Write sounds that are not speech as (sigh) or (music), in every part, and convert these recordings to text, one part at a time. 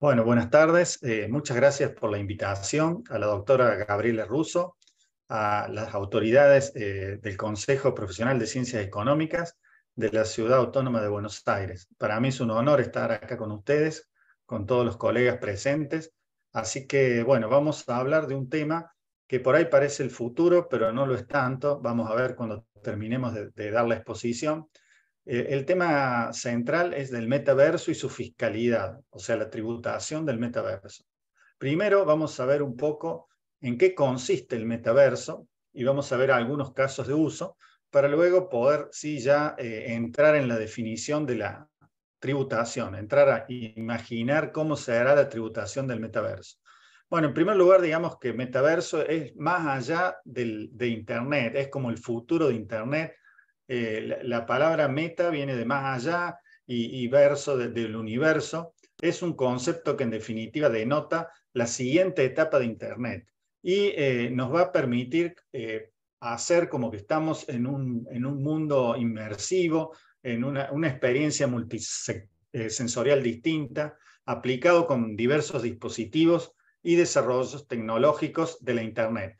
Bueno, buenas tardes. Eh, muchas gracias por la invitación a la doctora Gabriela Russo, a las autoridades eh, del Consejo Profesional de Ciencias Económicas de la Ciudad Autónoma de Buenos Aires. Para mí es un honor estar acá con ustedes, con todos los colegas presentes. Así que, bueno, vamos a hablar de un tema que por ahí parece el futuro, pero no lo es tanto. Vamos a ver cuando terminemos de dar la exposición. Eh, el tema central es del metaverso y su fiscalidad, o sea, la tributación del metaverso. Primero vamos a ver un poco en qué consiste el metaverso y vamos a ver algunos casos de uso para luego poder, sí, ya eh, entrar en la definición de la tributación, entrar a imaginar cómo será la tributación del metaverso. Bueno, en primer lugar, digamos que metaverso es más allá de Internet, es como el futuro de Internet, eh, la, palabra meta viene de más allá y, verso del universo. Es un concepto que en definitiva denota la siguiente etapa de Internet y eh, nos va a permitir eh, hacer como que estamos en un, mundo inmersivo, en una, una experiencia multisensorial distinta, aplicado con diversos dispositivos y desarrollos tecnológicos de la Internet.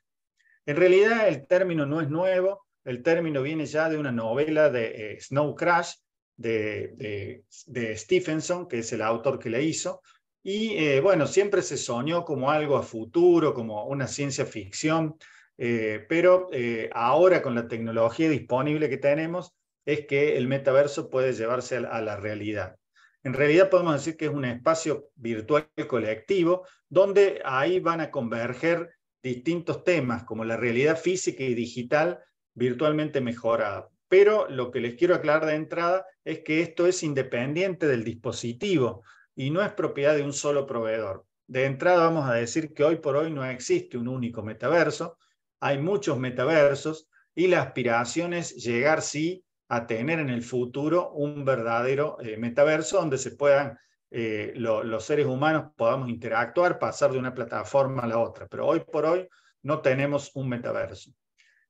En realidad el término no es nuevo, el término viene ya de una novela de eh, Snow Crash de, de, Stephenson, que es el autor que la hizo. Y eh, bueno, siempre se soñó como algo a futuro, como una ciencia ficción, eh, pero ahora con la tecnología disponible que tenemos es que el metaverso puede llevarse a a la realidad. En realidad podemos decir que es un espacio virtual colectivo donde ahí van a converger distintos temas como la realidad física y digital virtualmente mejorada. Pero lo que les quiero aclarar de entrada es que esto es independiente del dispositivo y no es propiedad de un solo proveedor. De entrada vamos a decir que hoy por hoy no existe un único metaverso, hay muchos metaversos y la aspiración es llegar, sí, a tener en el futuro un verdadero eh, metaverso donde se puedan eh, los seres humanos podamos interactuar, pasar de una plataforma a la otra. Pero hoy por hoy no tenemos un metaverso.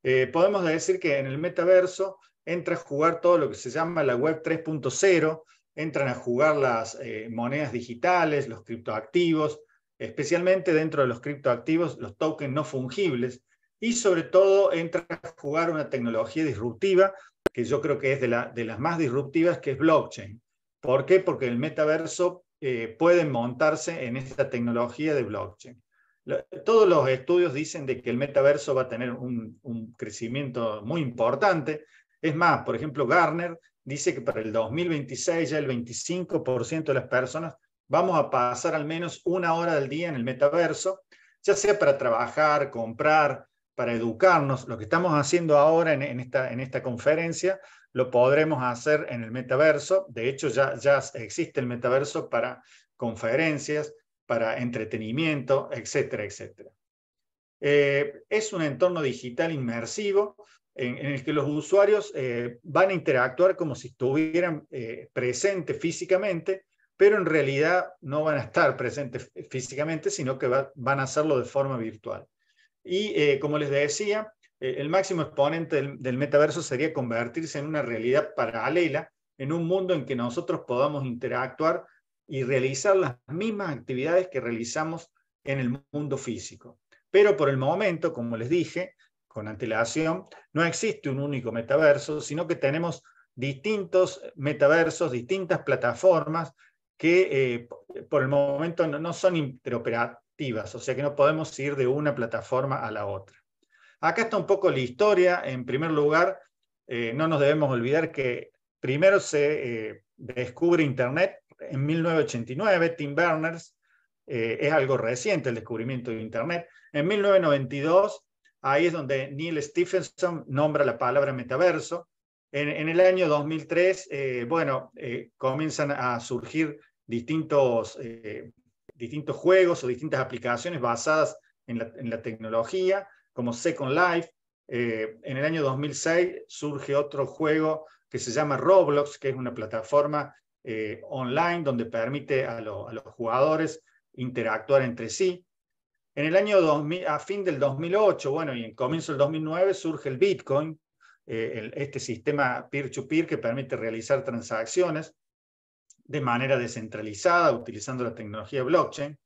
Eh, podemos decir que en el metaverso entra a jugar todo lo que se llama la web 3.0, entran a jugar las eh, monedas digitales, los criptoactivos, especialmente dentro de los criptoactivos, los tokens no fungibles, y sobre todo entra a jugar una tecnología disruptiva, que yo creo que es de, las más disruptivas, que es blockchain. ¿Por qué? Porque el metaverso eh, puede montarse en esta tecnología de blockchain. Todos los estudios dicen de que el metaverso va a tener un, crecimiento muy importante. Es más, por ejemplo, Garner dice que para el 2026 ya el 25% de las personas vamos a pasar al menos una hora del día en el metaverso, ya sea para trabajar, comprar, para educarnos. Lo que estamos haciendo ahora en, esta, conferencia lo podremos hacer en el metaverso. De hecho, ya existe el metaverso para conferencias, para entretenimiento, etcétera, etcétera. Eh, es un entorno digital inmersivo en, el que los usuarios eh, van a interactuar como si estuvieran eh, presentes físicamente, pero en realidad no van a estar presentes físicamente, sino que van a hacerlo de forma virtual. Y como les decía, el máximo exponente del metaverso sería convertirse en una realidad paralela, en un mundo en que nosotros podamos interactuar y realizar las mismas actividades que realizamos en el mundo físico. Pero por el momento, como les dije, con antelación, no existe un único metaverso, sino que tenemos distintos metaversos, distintas plataformas que eh, por el momento no, son interoperativas, o sea que no podemos ir de una plataforma a la otra. Acá está un poco la historia. En primer lugar, eh, no nos debemos olvidar que primero se eh, descubre Internet en 1989, Tim Berners, eh, es algo reciente el descubrimiento de Internet. En 1992, ahí es donde Neil Stephenson nombra la palabra metaverso. En, el año 2003, eh, bueno, eh, comienzan a surgir distintos, distintos juegos o distintas aplicaciones basadas en la, en la tecnología, como Second Life. en el año 2006 surge otro juego que se llama Roblox, que es una plataforma eh, online, donde permite a, los jugadores interactuar entre sí. En el año 2000, a fin del 2008, bueno, y en comienzo del 2009 surge el Bitcoin, eh, este sistema peer-to-peer que permite realizar transacciones de manera descentralizada utilizando la tecnología blockchain.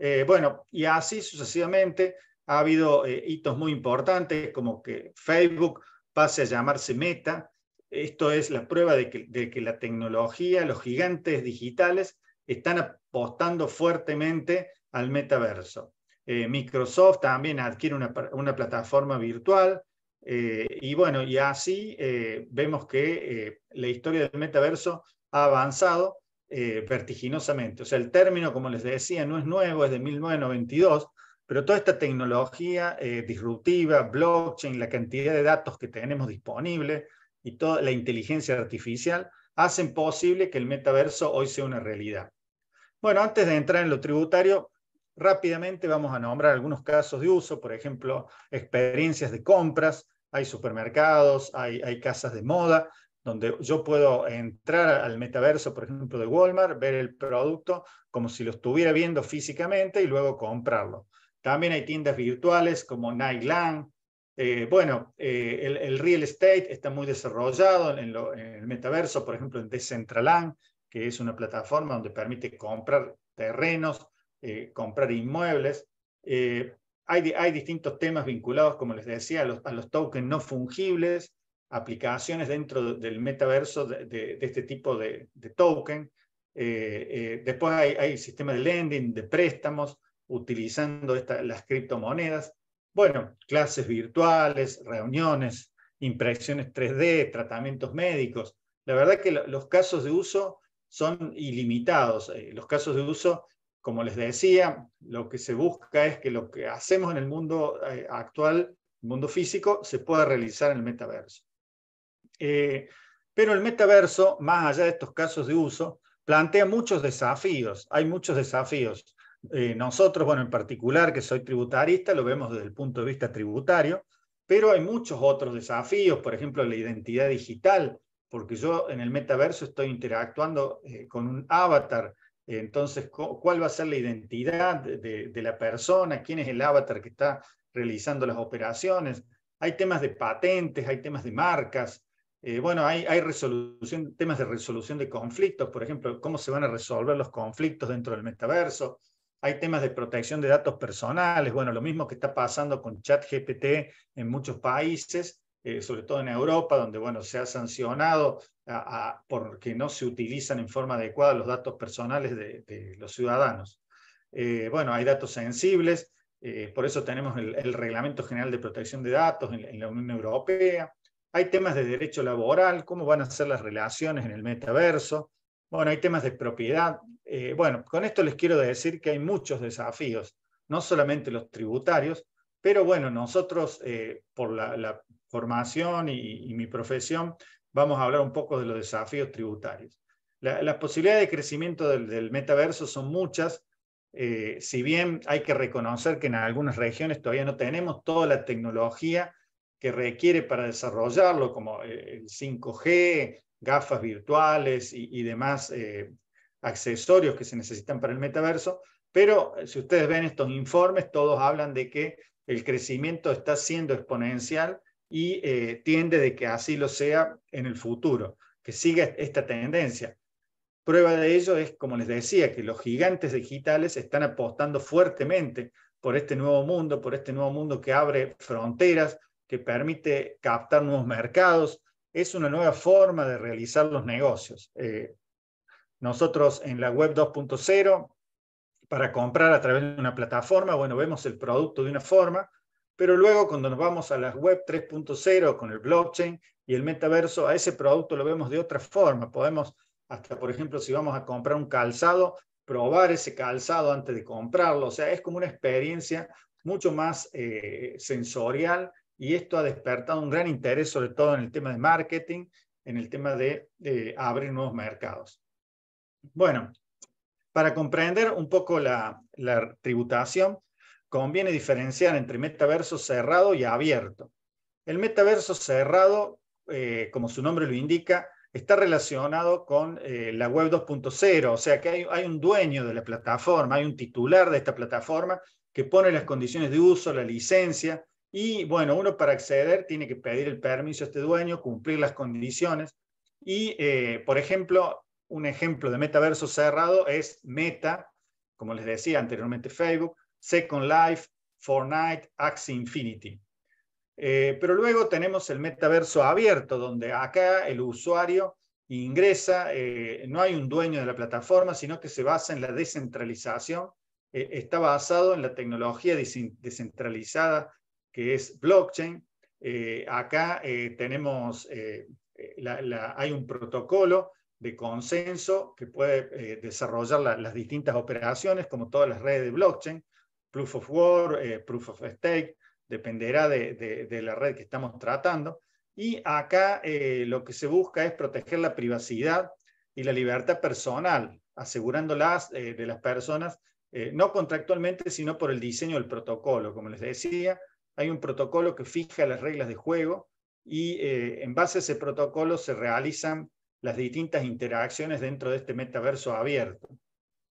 Eh, bueno, y así sucesivamente ha habido hitos muy importantes como que Facebook pase a llamarse Meta, esto es la prueba de que, la tecnología, los gigantes digitales están apostando fuertemente al metaverso. Eh, Microsoft también adquiere una, plataforma virtual. Eh, y bueno, y así eh, vemos que la historia del metaverso ha avanzado vertiginosamente. O sea, el término, como les decía, no es nuevo, es de 1992, pero toda esta tecnología disruptiva, blockchain, la cantidad de datos que tenemos disponibles y toda la inteligencia artificial hacen posible que el metaverso hoy sea una realidad. Bueno, antes de entrar en lo tributario, rápidamente vamos a nombrar algunos casos de uso, por ejemplo, experiencias de compras, hay supermercados, hay, casas de moda, donde yo puedo entrar al metaverso, por ejemplo, de Walmart, ver el producto como si lo estuviera viendo físicamente y luego comprarlo. También hay tiendas virtuales como Nightland, eh, bueno, eh, el, real estate está muy desarrollado en, el metaverso, por ejemplo, en Decentraland, que es una plataforma donde permite comprar terrenos, eh, comprar inmuebles. Hay, distintos temas vinculados, como les decía, a los, tokens no fungibles, aplicaciones dentro del metaverso de, este tipo de, de token. después hay, hay sistemas de lending, de préstamos, utilizando las criptomonedas. Bueno, clases virtuales, reuniones, impresiones 3D, tratamientos médicos. La verdad que los casos de uso son ilimitados. Eh, los casos de uso, como les decía, lo que se busca es que lo que hacemos en el mundo eh, actual, el mundo físico, se pueda realizar en el metaverso. Eh, pero el metaverso, más allá de estos casos de uso, plantea muchos desafíos. Hay muchos desafíos. Eh, nosotros, bueno, en particular, que soy tributarista, lo vemos desde el punto de vista tributario, pero hay muchos otros desafíos, por ejemplo, la identidad digital, porque yo en el metaverso estoy interactuando eh, con un avatar, entonces, ¿cuál va a ser la identidad de, la persona? ¿Quién es el avatar que está realizando las operaciones? Hay temas de patentes, hay temas de marcas, eh, bueno, hay, temas de resolución de conflictos, por ejemplo, cómo se van a resolver los conflictos dentro del metaverso. Hay temas de protección de datos personales, bueno, lo mismo que está pasando con ChatGPT en muchos países, eh, sobre todo en Europa, donde bueno, se ha sancionado porque no se utilizan en forma adecuada los datos personales de, los ciudadanos. Eh, bueno, hay datos sensibles, eh, por eso tenemos el, Reglamento General de Protección de Datos en, la Unión Europea. Hay temas de derecho laboral, cómo van a ser las relaciones en el metaverso. Bueno, hay temas de propiedad eh, bueno, con esto les quiero decir que hay muchos desafíos, no solamente los tributarios, pero bueno, nosotros eh, por la, formación y, mi profesión vamos a hablar un poco de los desafíos tributarios. las posibilidades de crecimiento del, metaverso son muchas, eh, si bien hay que reconocer que en algunas regiones todavía no tenemos toda la tecnología que requiere para desarrollarlo, como el 5G, gafas virtuales y, demás accesorios que se necesitan para el metaverso, pero eh, si ustedes ven estos informes, todos hablan de que el crecimiento está siendo exponencial y eh, tiende de que así lo sea en el futuro, que siga esta tendencia. Prueba de ello es, como les decía, que los gigantes digitales están apostando fuertemente por este nuevo mundo, por este nuevo mundo que abre fronteras, que permite captar nuevos mercados. Es una nueva forma de realizar los negocios. Eh, nosotros en la web 2.0, para comprar a través de una plataforma, bueno, vemos el producto de una forma, pero luego cuando nos vamos a la web 3.0 con el blockchain y el metaverso, a ese producto lo vemos de otra forma. Podemos, hasta por ejemplo, si vamos a comprar un calzado, probar ese calzado antes de comprarlo. O sea, es como una experiencia mucho más eh, sensorial y esto ha despertado un gran interés, sobre todo en el tema de marketing, en el tema de abrir nuevos mercados. Bueno, para comprender un poco la, tributación, conviene diferenciar entre metaverso cerrado y abierto. El metaverso cerrado, eh, como su nombre lo indica, está relacionado con eh, la web 2.0, o sea que hay, un dueño de la plataforma, hay un titular de esta plataforma que pone las condiciones de uso, la licencia, y bueno, uno para acceder tiene que pedir el permiso a este dueño, cumplir las condiciones, y eh, por ejemplo, un ejemplo de metaverso cerrado es Meta, como les decía anteriormente Facebook, Second Life, Fortnite, Axie Infinity. Eh, pero luego tenemos el metaverso abierto, donde acá el usuario ingresa, eh, no hay un dueño de la plataforma, sino que se basa en la descentralización, eh, está basado en la tecnología descentralizada que es blockchain. acá tenemos, hay un protocolo de consenso que puede eh, desarrollar las distintas operaciones, como todas las redes de blockchain, proof of work, eh, proof of stake, dependerá de, la red que estamos tratando. Y acá eh, lo que se busca es proteger la privacidad y la libertad personal, asegurándolas de las personas, no contractualmente, sino por el diseño del protocolo. Como les decía, hay un protocolo que fija las reglas de juego y en base a ese protocolo se realizan las distintas interacciones dentro de este metaverso abierto.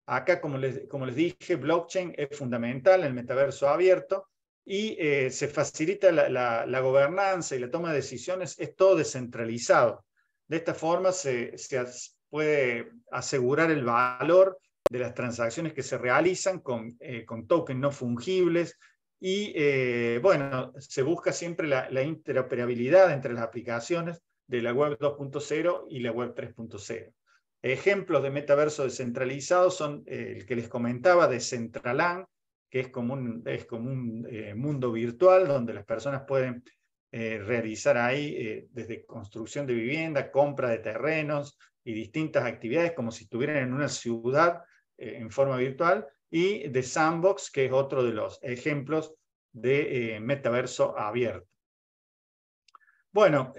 Acá, como les, como les dije, blockchain es fundamental en el metaverso abierto y eh, se facilita la, gobernanza y la toma de decisiones, es todo descentralizado. De esta forma se, se puede asegurar el valor de las transacciones que se realizan con, eh, con tokens no fungibles y, eh, bueno, se busca siempre la interoperabilidad entre las aplicaciones de la web 2.0 y la web 3.0. Ejemplos de metaverso descentralizado son eh, el que les comentaba de CentralAN, que es como un, es como un eh, mundo virtual donde las personas pueden eh, realizar ahí desde construcción de vivienda, compra de terrenos y distintas actividades como si estuvieran en una ciudad en forma virtual. Y de Sandbox, que es otro de los ejemplos de metaverso abierto. Bueno,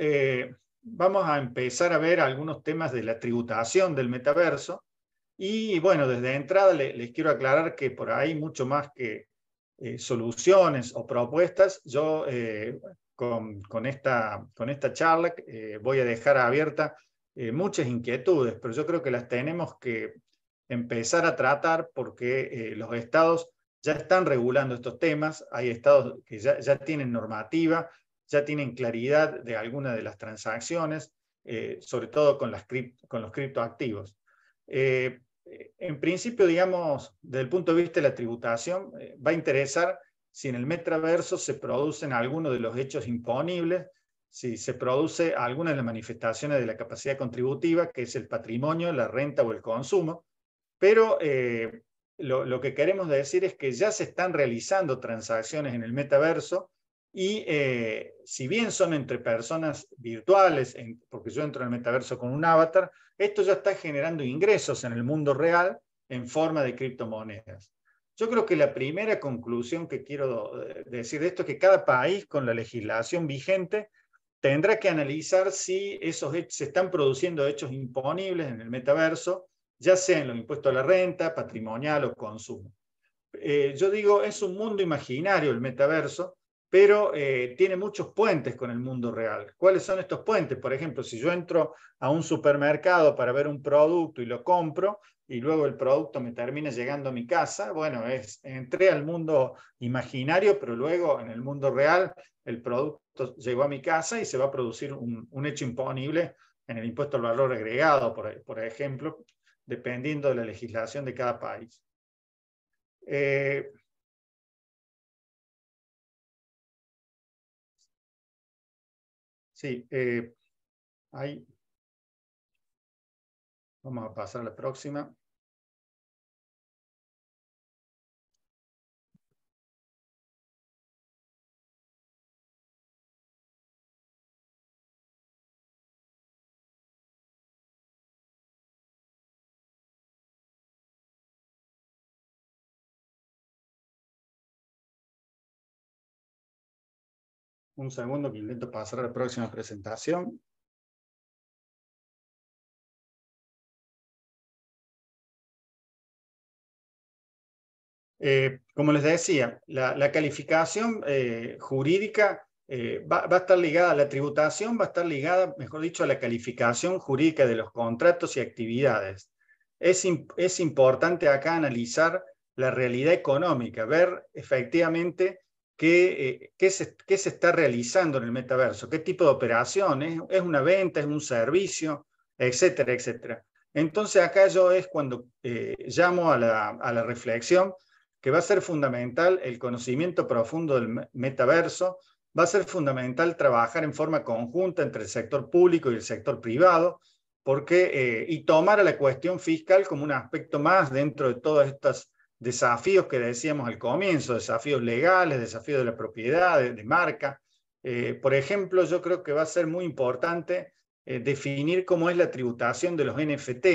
vamos a empezar a ver algunos temas de la tributación del metaverso. Y bueno, desde entrada les, quiero aclarar que por ahí mucho más que eh, soluciones o propuestas, yo eh, con, esta, charla eh, voy a dejar abierta muchas inquietudes, pero yo creo que las tenemos que empezar a tratar porque los estados ya están regulando estos temas, hay estados que ya, ya tienen normativa, ya tienen claridad de alguna de las transacciones, eh, sobre todo con, los criptoactivos. Eh, en principio, digamos, desde el punto de vista de la tributación, eh, va a interesar si en el metaverso se producen algunos de los hechos imponibles, si se produce alguna de las manifestaciones de la capacidad contributiva, que es el patrimonio, la renta o el consumo, pero lo, que queremos decir es que ya se están realizando transacciones en el metaverso y eh, si bien son entre personas virtuales, porque yo entro en el metaverso con un avatar, esto ya está generando ingresos en el mundo real en forma de criptomonedas. Yo creo que la primera conclusión que quiero eh, decir de esto es que cada país con la legislación vigente tendrá que analizar si esos se están produciendo hechos imponibles en el metaverso, ya sea en los impuestos a la renta, patrimonial o consumo. Eh, yo digo, es un mundo imaginario el metaverso, pero eh, tiene muchos puentes con el mundo real. ¿Cuáles son estos puentes? Por ejemplo, si yo entro a un supermercado para ver un producto y lo compro, y luego el producto me termina llegando a mi casa, bueno, entré al mundo imaginario, pero luego en el mundo real el producto llegó a mi casa y se va a producir un, hecho imponible en el impuesto al valor agregado, por, ejemplo, dependiendo de la legislación de cada país. Eh, Sí, eh, hay... Vamos a pasar a la próxima. Un segundo que intento pasar a la próxima presentación. Eh, como les decía, la, calificación eh, jurídica eh, va, a estar ligada a la tributación, va a estar ligada, mejor dicho, a la calificación jurídica de los contratos y actividades. es importante acá analizar la realidad económica, ver efectivamente qué, eh, qué, se, qué, se, está realizando en el metaverso, qué tipo de operaciones, es una venta, es un servicio, etcétera, etcétera. Entonces acá yo es cuando eh, llamo a la, a la reflexión que va a ser fundamental el conocimiento profundo del metaverso, va a ser fundamental trabajar en forma conjunta entre el sector público y el sector privado, porque, eh, y tomar a la cuestión fiscal como un aspecto más dentro de todas estas desafíos que decíamos al comienzo, desafíos legales, desafíos de la propiedad, de, marca. Eh, por ejemplo, yo creo que va a ser muy importante eh, definir cómo es la tributación de los NFT.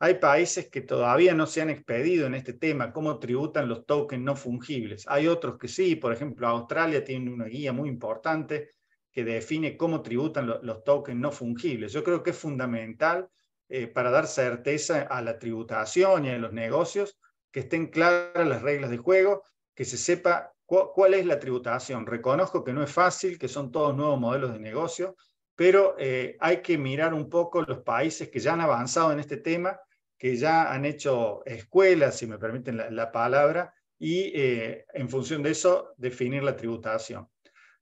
Hay países que todavía no se han expedido en este tema, cómo tributan los tokens no fungibles. Hay otros que sí, por ejemplo, Australia tiene una guía muy importante que define cómo tributan los tokens no fungibles. Yo creo que es fundamental eh, para dar certeza a la tributación y a los negocios que estén claras las reglas de juego, que se sepa cuál es la tributación. Reconozco que no es fácil, que son todos nuevos modelos de negocio, pero eh, hay que mirar un poco los países que ya han avanzado en este tema, que ya han hecho escuelas, si me permiten la, palabra, y eh, en función de eso definir la tributación.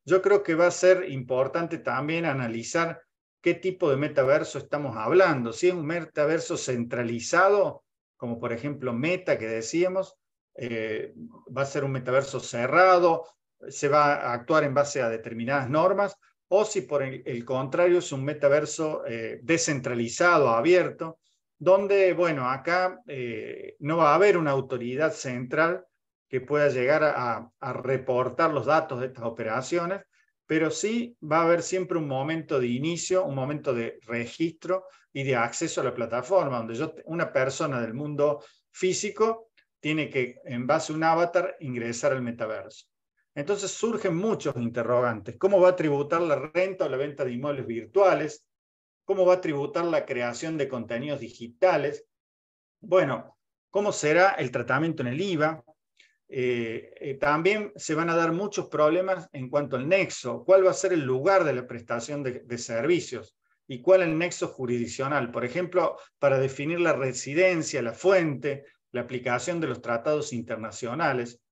Yo creo que va a ser importante también analizar qué tipo de metaverso estamos hablando, si es un metaverso centralizado como por ejemplo Meta, que decíamos, eh, va a ser un metaverso cerrado, se va a actuar en base a determinadas normas, o si por el, contrario es un metaverso eh, descentralizado, abierto, donde, bueno, acá eh, no va a haber una autoridad central que pueda llegar a reportar los datos de estas operaciones, pero sí va a haber siempre un momento de inicio, un momento de registro y de acceso a la plataforma, donde yo, una persona del mundo físico tiene que, en base a un avatar, ingresar al metaverso. Entonces surgen muchos interrogantes. ¿Cómo va a tributar la renta o la venta de inmuebles virtuales? ¿Cómo va a tributar la creación de contenidos digitales? Bueno, ¿cómo será el tratamiento en el IVA? Eh, eh, también se van a dar muchos problemas en cuanto al nexo. ¿Cuál va a ser el lugar de la prestación de servicios? y cuál el nexo jurisdiccional, por ejemplo, para definir la residencia, la fuente, la aplicación de los tratados internacionales.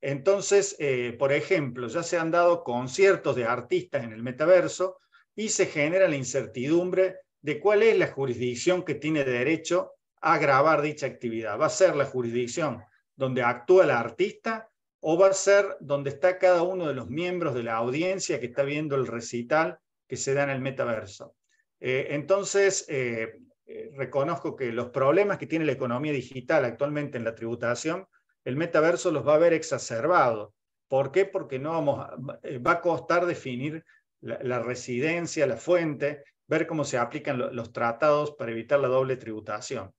Entonces, eh, por ejemplo, ya se han dado conciertos de artistas en el metaverso y se genera la incertidumbre de cuál es la jurisdicción que tiene derecho a grabar dicha actividad. ¿Va a ser la jurisdicción donde actúa la artista o va a ser donde está cada uno de los miembros de la audiencia que está viendo el recital que se da en el metaverso? Eh, entonces, eh, eh, reconozco que los problemas que tiene la economía digital actualmente en la tributación, el metaverso los va a ver exacerbado. ¿Por qué? Porque no vamos va a costar definir la, residencia, la fuente, ver cómo se aplican los tratados para evitar la doble tributación.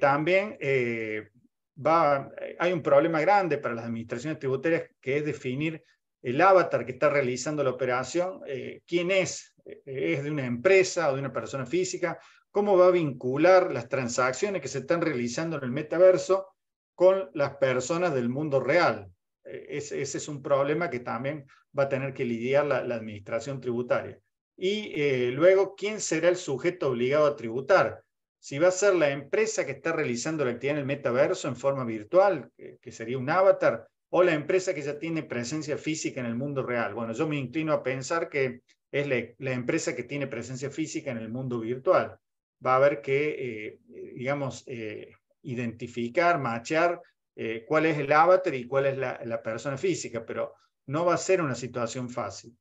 también hay un problema grande para las administraciones tributarias que es definir el avatar que está realizando la operación, quién es es de una empresa o de una persona física, cómo va a vincular las transacciones que se están realizando en el metaverso con las personas del mundo real. E-, ese, es un problema que también va a tener que lidiar la, administración tributaria. Y eh, luego, ¿quién será el sujeto obligado a tributar? Si va a ser la empresa que está realizando la actividad en el metaverso en forma virtual, que, que sería un avatar, o la empresa que ya tiene presencia física en el mundo real. Bueno, yo me inclino a pensar que es la, empresa que tiene presencia física en el mundo virtual. Va a haber que, eh, digamos, eh, identificar, machear eh, cuál es el avatar y cuál es la, persona física, pero no va a ser una situación fácil.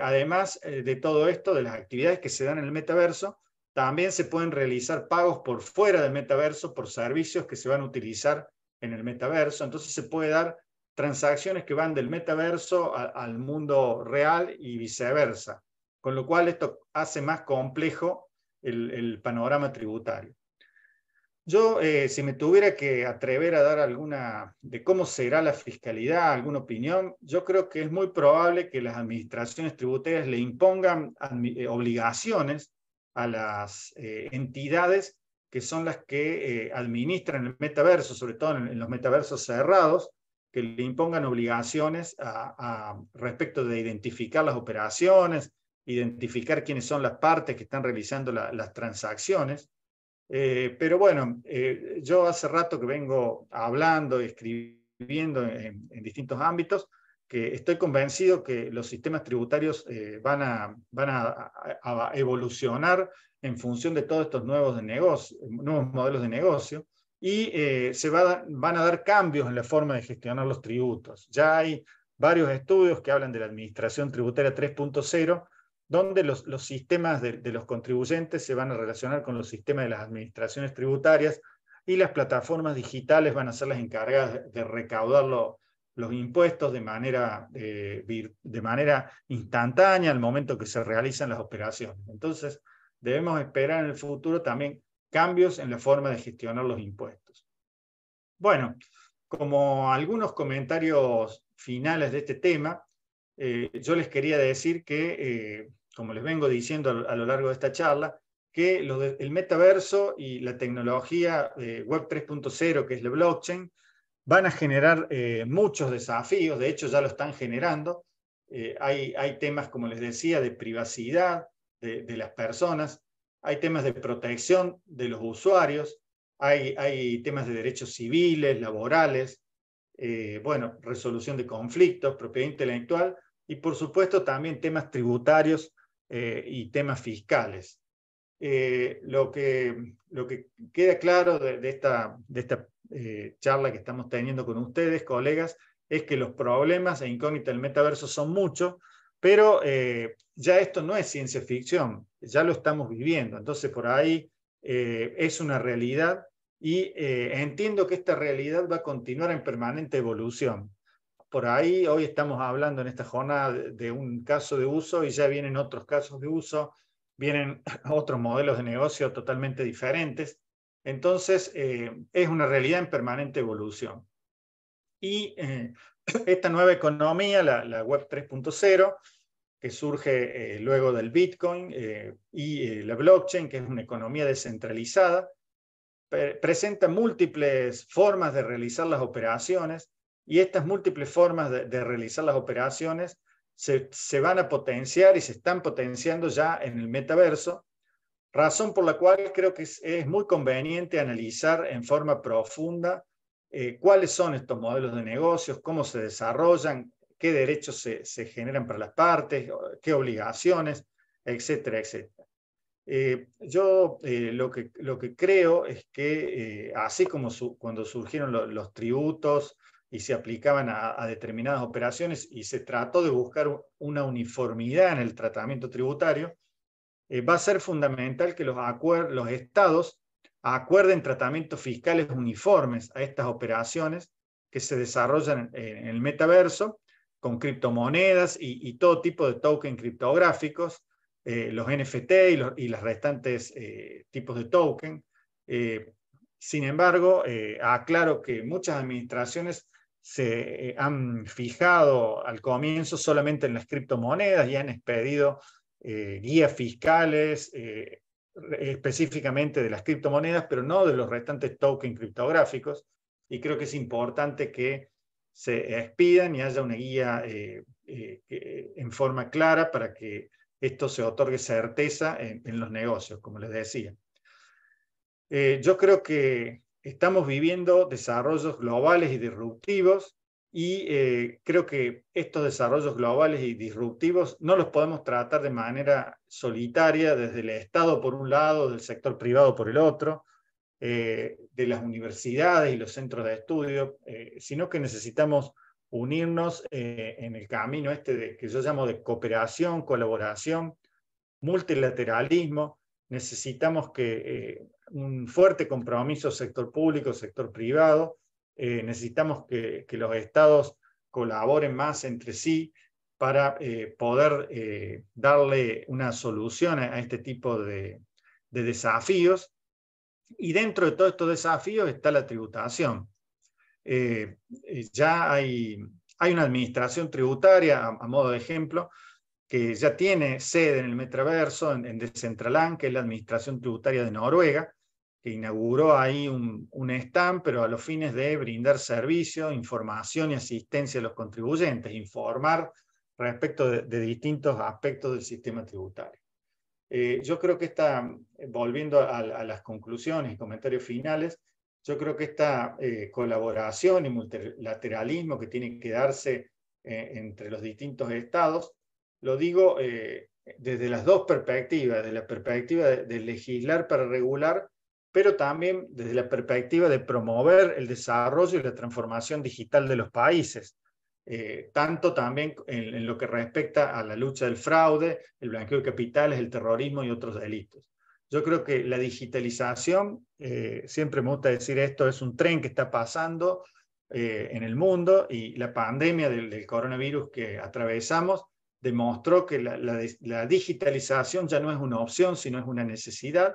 además de todo esto, de las actividades que se dan en el metaverso, también se pueden realizar pagos por fuera del metaverso por servicios que se van a utilizar en el metaverso. Entonces se puede dar transacciones que van del metaverso al mundo real y viceversa, con lo cual esto hace más complejo el, panorama tributario. Yo, eh, si me tuviera que atrever a dar alguna de cómo será la fiscalidad, alguna opinión, yo creo que es muy probable que las administraciones tributarias le impongan eh, obligaciones a las eh, entidades que son las que administran el metaverso, sobre todo en los metaversos cerrados, que le impongan obligaciones respecto de identificar las operaciones, identificar quiénes son las partes que están realizando las transacciones. Eh, pero bueno, eh, yo hace rato que vengo hablando, y escribiendo en, distintos ámbitos, que estoy convencido que los sistemas tributarios eh, van, a, evolucionar en función de todos estos nuevos modelos de negocio y eh, se van a dar cambios en la forma de gestionar los tributos. Ya hay varios estudios que hablan de la Administración Tributaria 3.0, donde los, los sistemas de, los contribuyentes se van a relacionar con los sistemas de las administraciones tributarias y las plataformas digitales van a ser las encargadas de recaudar los impuestos de manera, eh, de manera instantánea al momento que se realizan las operaciones. Entonces, debemos esperar en el futuro también cambios en la forma de gestionar los impuestos. Bueno, como algunos comentarios finales de este tema, eh, yo les quería decir que, eh, como les vengo diciendo a, lo largo de esta charla, que el metaverso y la tecnología Web 3.0, que es la blockchain, van a generar eh, muchos desafíos, de hecho ya lo están generando. hay, temas, como les decía, de privacidad de las personas, hay temas de protección de los usuarios, hay, temas de derechos civiles, laborales, eh, bueno, resolución de conflictos, propiedad intelectual y por supuesto también temas tributarios eh, y temas fiscales. Eh, lo, que, lo que queda claro de, esta, de esta charla que estamos teniendo con ustedes, colegas, es que los problemas e incógnitas del metaverso son muchos pero eh, ya esto no es ciencia ficción, ya lo estamos viviendo. Entonces, por ahí eh, es una realidad y eh, entiendo que esta realidad va a continuar en permanente evolución. Por ahí hoy estamos hablando en esta jornada de, un caso de uso y ya vienen otros casos de uso, vienen (laughs) otros modelos de negocio totalmente diferentes. Entonces, es una realidad en permanente evolución. Y esta nueva economía, la, web 3.0, que surge eh, luego del Bitcoin eh, y eh, la blockchain, que es una economía descentralizada, presenta múltiples formas de realizar las operaciones y estas múltiples formas de, realizar las operaciones se, van a potenciar y se están potenciando ya en el metaverso, razón por la cual creo que es muy conveniente analizar en forma profunda eh, cuáles son estos modelos de negocios, cómo se desarrollan, qué derechos se, generan para las partes, qué obligaciones, etcétera, etcétera. Eh, yo eh, lo, que, lo que creo es que así como cuando surgieron los tributos y se aplicaban a, determinadas operaciones y se trató de buscar una uniformidad en el tratamiento tributario, va a ser fundamental que los, los estados acuerden tratamientos fiscales uniformes a estas operaciones que se desarrollan en, el metaverso con criptomonedas y, todo tipo de tokens criptográficos, eh, los NFT y los las restantes eh, tipos de token. Eh, sin embargo, aclaro que muchas administraciones se han fijado al comienzo solamente en las criptomonedas y han expedido guías fiscales específicamente de las criptomonedas, pero no de los restantes tokens criptográficos. Y creo que es importante que se expidan y haya una guía eh, eh, en forma clara para que esto se otorgue certeza en, los negocios, como les decía. Eh, yo creo que estamos viviendo desarrollos globales y disruptivos y eh, creo que estos desarrollos globales y disruptivos no los podemos tratar de manera solitaria desde el Estado por un lado, del sector privado por el otro, eh, de las universidades y los centros de estudio, eh, sino que necesitamos unirnos en el camino este que yo llamo de cooperación, colaboración, multilateralismo. Necesitamos que un fuerte compromiso sector público, sector privado, eh, necesitamos que, los estados colaboren más entre sí para eh, poder eh, darle una solución a, este tipo de, desafíos. Y dentro de todos estos desafíos está la tributación. ya hay, una administración tributaria, a, modo de ejemplo, que ya tiene sede en el metaverso en, en Decentraland, que es la administración tributaria de Noruega, que inauguró ahí un, un, stand, pero a los fines de brindar servicio, información y asistencia a los contribuyentes, informar respecto de, distintos aspectos del sistema tributario. Eh, yo creo que está, volviendo a, las conclusiones y comentarios finales, yo creo que esta eh, colaboración y multilateralismo que tiene que darse eh, entre los distintos estados, lo digo desde las dos perspectivas, desde la perspectiva de legislar para regular, pero también desde la perspectiva de promover el desarrollo y la transformación digital de los países, eh, tanto también en, lo que respecta a la lucha del fraude, el blanqueo de capitales, el terrorismo y otros delitos. Yo creo que la digitalización, eh, siempre me gusta decir esto, es un tren que está pasando eh, en el mundo y la pandemia del, coronavirus que atravesamos demostró que la digitalización ya no es una opción, sino es una necesidad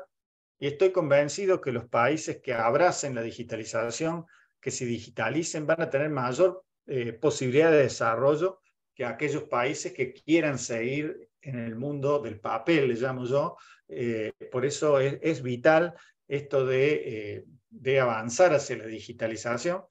y estoy convencido que los países que abracen la digitalización, que se digitalicen, van a tener mayor eh, posibilidad de desarrollo que aquellos países que quieran seguir en el mundo del papel, le llamo yo. Eh, por eso es, vital esto eh, de, avanzar hacia la digitalización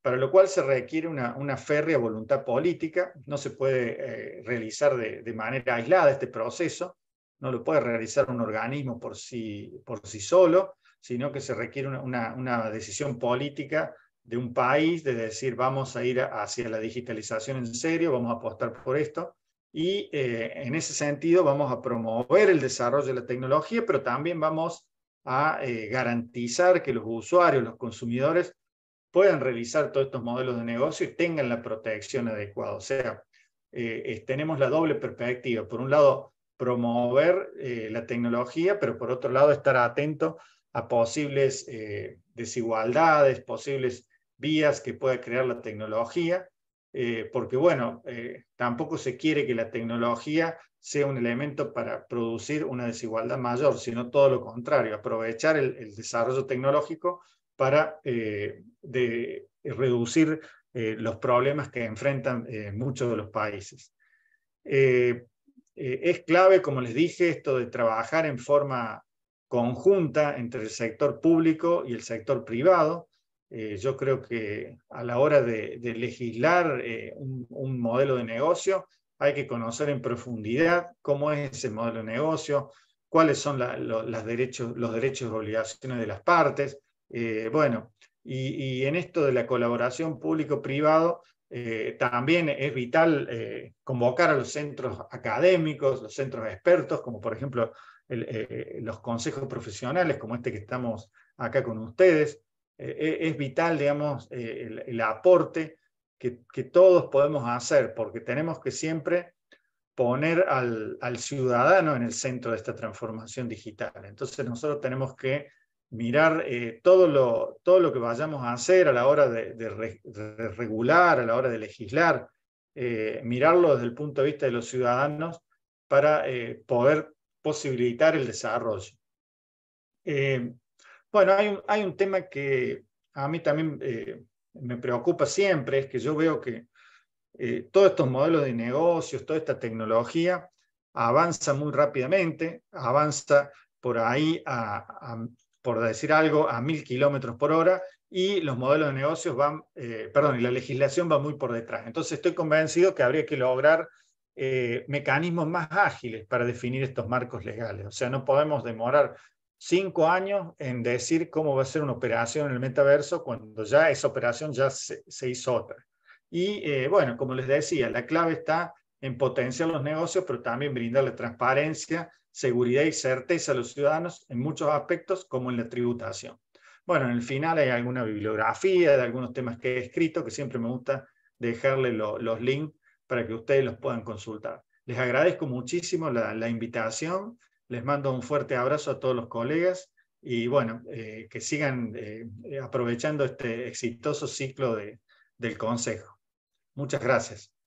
para lo cual se requiere una, una, férrea voluntad política, no se puede realizar de, manera aislada este proceso, no lo puede realizar un organismo por sí, por sí solo, sino que se requiere una, una, decisión política de un país, de decir vamos a ir hacia la digitalización en serio, vamos a apostar por esto. Y eh, en ese sentido vamos a promover el desarrollo de la tecnología, pero también vamos a eh, garantizar que los usuarios, los consumidores, puedan realizar todos estos modelos de negocio y tengan la protección adecuada. O sea, eh, tenemos la doble perspectiva. Por un lado, promover eh, la tecnología, pero por otro lado estar atento a posibles eh, desigualdades, posibles vías que pueda crear la tecnología, eh, porque bueno, tampoco se quiere que la tecnología sea un elemento para producir una desigualdad mayor, sino todo lo contrario, aprovechar el, desarrollo tecnológico para reducir los problemas que enfrentan muchos de los países. Eh, es clave, como les dije, esto de trabajar en forma conjunta entre el sector público y el sector privado. Eh, yo creo que a la hora de, legislar eh, un, modelo de negocio, hay que conocer en profundidad cómo es ese modelo de negocio, cuáles son derechos, los derechos y obligaciones de las partes. bueno, y, en esto de la colaboración público-privado, eh, también es vital eh, convocar a los centros académicos, los centros expertos, como por ejemplo eh, los consejos profesionales, como este que estamos acá con ustedes. es vital, digamos, el, aporte que, todos podemos hacer, porque tenemos que siempre poner al, ciudadano en el centro de esta transformación digital. Entonces nosotros tenemos que mirar eh, todo, lo, todo lo que vayamos a hacer a la hora de, regular, a la hora de legislar, eh, mirarlo desde el punto de vista de los ciudadanos para eh, poder posibilitar el desarrollo. bueno, hay un, tema que a mí también me preocupa siempre, es que yo veo que todos estos modelos de negocios, toda esta tecnología avanza muy rápidamente, avanza por ahí a por decir algo, a mil kilómetros por hora y los modelos de negocios van, eh, perdón, y la legislación va muy por detrás. Entonces estoy convencido que habría que lograr eh, mecanismos más ágiles para definir estos marcos legales. O sea, no podemos demorar cinco años en decir cómo va a ser una operación en el metaverso cuando ya esa operación ya se, hizo otra. Y eh, bueno, como les decía, la clave está en potenciar los negocios, pero también brindarle transparencia seguridad y certeza a los ciudadanos en muchos aspectos, como en la tributación. Bueno, en el final hay alguna bibliografía de algunos temas que he escrito, que siempre me gusta dejarle los links para que ustedes los puedan consultar. Les agradezco muchísimo la, invitación, les mando un fuerte abrazo a todos los colegas y bueno, eh, que sigan eh, aprovechando este exitoso ciclo del Consejo. Muchas gracias.